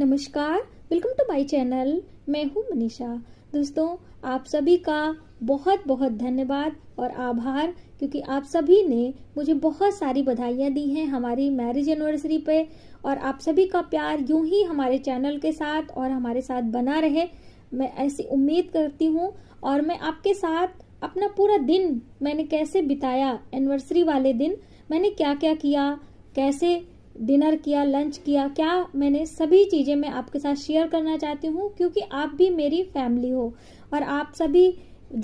नमस्कार welcome to my channel मैं हूं मनीषा दोस्तों आप सभी का बहुत बहुत धन्यवाद और आभार क्योंकि आप सभी ने मुझे बहुत सारी बधाइयाँ दी हैं हमारी मैरिज एनिवर्सरी पे और आप सभी का प्यार यूं ही हमारे चैनल के साथ और हमारे साथ बना रहे मैं ऐसी उम्मीद करती हूँ और मैं आपके साथ अपना पूरा दिन मैंने कैसे बिताया एनिवर्सरी वाले दिन मैंने क्या क्या किया कैसे डिनर किया लंच किया क्या मैंने सभी चीज़ें मैं आपके साथ शेयर करना चाहती हूँ क्योंकि आप भी मेरी फैमिली हो और आप सभी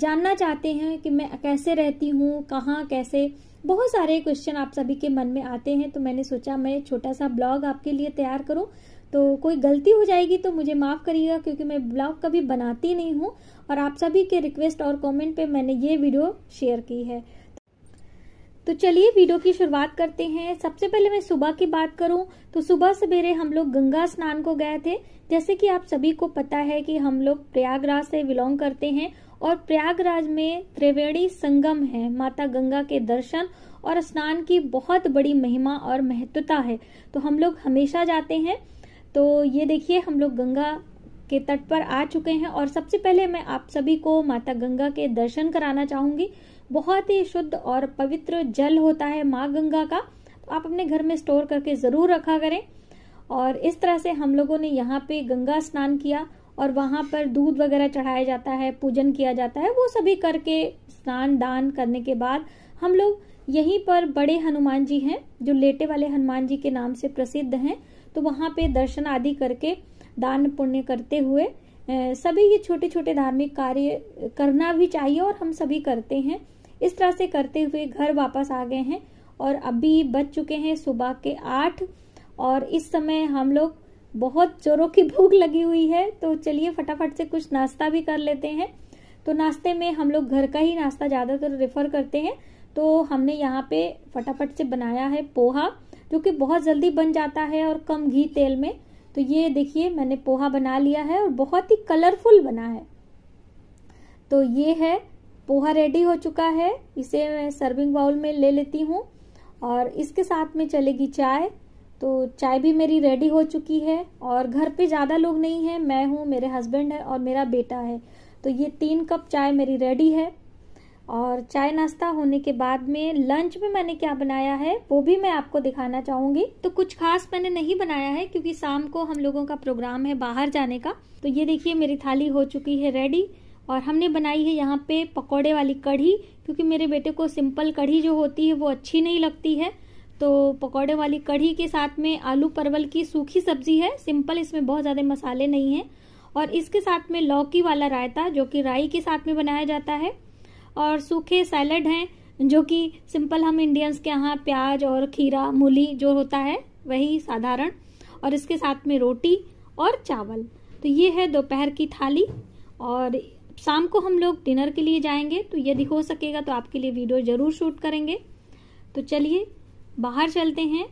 जानना चाहते हैं कि मैं कैसे रहती हूँ कहाँ कैसे बहुत सारे क्वेश्चन आप सभी के मन में आते हैं तो मैंने सोचा मैं छोटा सा ब्लॉग आपके लिए तैयार करूँ तो कोई गलती हो जाएगी तो मुझे माफ़ करिएगा क्योंकि मैं ब्लॉग कभी बनाती नहीं हूँ और आप सभी के रिक्वेस्ट और कमेंट पे मैंने ये वीडियो शेयर की है तो चलिए वीडियो की शुरुआत करते हैं सबसे पहले मैं सुबह की बात करूं तो सुबह सवेरे हम लोग गंगा स्नान को गए थे जैसे कि आप सभी को पता है कि हम लोग प्रयागराज से बिलोंग करते हैं और प्रयागराज में त्रिवेणी संगम है माता गंगा के दर्शन और स्नान की बहुत बड़ी महिमा और महत्वता है तो हम लोग हमेशा जाते हैं तो ये देखिए हम लोग गंगा के तट पर आ चुके हैं और सबसे पहले मैं आप सभी को माता गंगा के दर्शन कराना चाहूंगी बहुत ही शुद्ध और पवित्र जल होता है माँ गंगा का तो आप अपने घर में स्टोर करके ज़रूर रखा करें और इस तरह से हम लोगों ने यहाँ पे गंगा स्नान किया और वहाँ पर दूध वगैरह चढ़ाया जाता है पूजन किया जाता है वो सभी करके स्नान दान करने के बाद हम लोग यहीं पर बड़े हनुमान जी हैं जो लेटे वाले हनुमान जी के नाम से प्रसिद्ध हैं तो वहाँ पे दर्शन आदि करके दान पुण्य करते हुए सभी ये छोटे छोटे धार्मिक कार्य करना भी चाहिए और हम सभी करते हैं इस तरह से करते हुए घर वापस आ गए हैं और अभी बज चुके हैं सुबह के आठ और इस समय हम लोग बहुत जोरों की भूख लगी हुई है तो चलिए फटाफट से कुछ नाश्ता भी कर लेते हैं तो नाश्ते में हम लोग घर का ही नाश्ता ज़्यादातर रेफर करते हैं तो हमने यहाँ पे फटाफट से बनाया है पोहा जो कि बहुत जल्दी बन जाता है और कम घी तेल में तो ये देखिए मैंने पोहा बना लिया है और बहुत ही कलरफुल बना है तो ये है पोहा रेडी हो चुका है इसे मैं सर्विंग बाउल में ले लेती हूँ और इसके साथ में चलेगी चाय तो चाय भी मेरी रेडी हो चुकी है और घर पे ज़्यादा लोग नहीं हैं मैं हूँ मेरे हस्बैंड है और मेरा बेटा है तो ये तीन कप चाय मेरी रेडी है और चाय नाश्ता होने के बाद में लंच में मैंने क्या बनाया है वो भी मैं आपको दिखाना चाहूँगी तो कुछ खास मैंने नहीं बनाया है क्योंकि शाम को हम लोगों का प्रोग्राम है बाहर जाने का तो ये देखिए मेरी थाली हो चुकी है रेडी और हमने बनाई है यहाँ पे पकोड़े वाली कढ़ी क्योंकि मेरे बेटे को सिंपल कढ़ी जो होती है वो अच्छी नहीं लगती है तो पकोड़े वाली कढ़ी के साथ में आलू परवल की सूखी सब्जी है सिंपल इसमें बहुत ज़्यादा मसाले नहीं हैं और इसके साथ में लौकी वाला रायता जो कि राई के साथ में बनाया जाता है और सूखे सैलड हैं जो कि सिंपल हम इंडियंस के यहाँ प्याज और खीरा मूली जो होता है वही साधारण और इसके साथ में रोटी और चावल तो ये है दोपहर की थाली और शाम को हम लोग डिनर के लिए जाएंगे तो यदि हो सकेगा तो आपके लिए वीडियो ज़रूर शूट करेंगे तो चलिए बाहर चलते हैं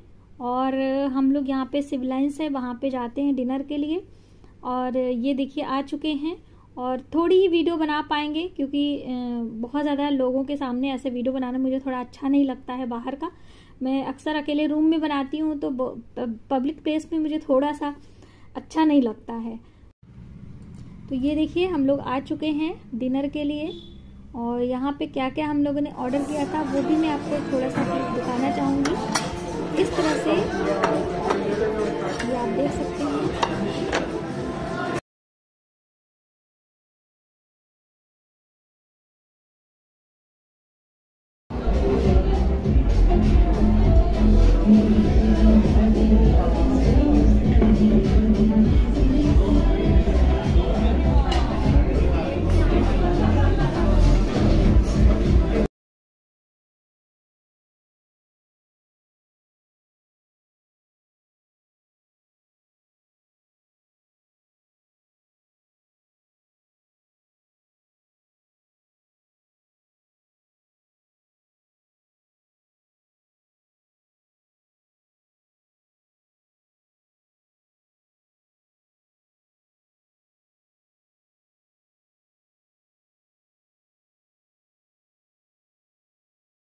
और हम लोग यहाँ पे सिविलाइंस है वहाँ पे जाते हैं डिनर के लिए और ये देखिए आ चुके हैं और थोड़ी ही वीडियो बना पाएंगे क्योंकि बहुत ज़्यादा लोगों के सामने ऐसे वीडियो बनाना मुझे थोड़ा अच्छा नहीं लगता है बाहर का मैं अक्सर अकेले रूम में बनाती हूँ तो पब्लिक प्लेस में मुझे थोड़ा सा अच्छा नहीं लगता है तो ये देखिए हम लोग आ चुके हैं डिनर के लिए और यहाँ पे क्या क्या हम लोगों ने ऑर्डर किया था वो भी मैं आपको थोड़ा सा बताना चाहूँगी इस तरह से